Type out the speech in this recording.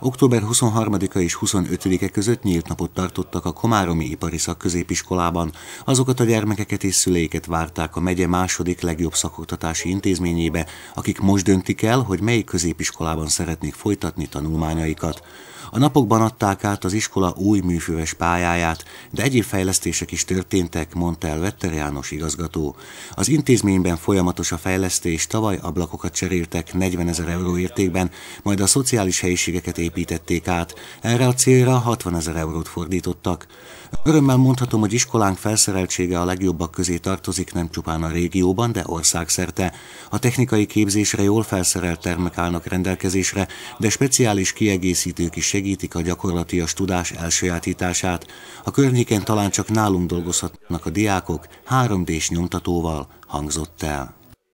Október 23-a és 25-e között nyílt napot tartottak a Komáromi Ipari Szakközépiskolában. Azokat a gyermekeket és szüleiket várták a megye második legjobb szakoktatási intézményébe, akik most döntik el, hogy melyik középiskolában szeretnék folytatni tanulmányaikat. A napokban adták át az iskola új műfőves pályáját, de egyéb fejlesztések is történtek, mondta el Vetter János igazgató. Az intézményben folyamatos a fejlesztés, tavaly ablakokat cseréltek 40 ezer euró értékben, majd a szociális helyiségeket építették át. Erre a célra 60 ezer eurót fordítottak. Örömmel mondhatom, hogy iskolánk felszereltsége a legjobbak közé tartozik nem csupán a régióban, de országszerte. A technikai képzésre jól felszerelt termek állnak rendelkezésre, de speciális kiegészítők is segítik a gyakorlatias tudás elsajátítását. A környéken talán csak nálunk dolgozhatnak a diákok 3D-s nyomtatóval, hangzott el.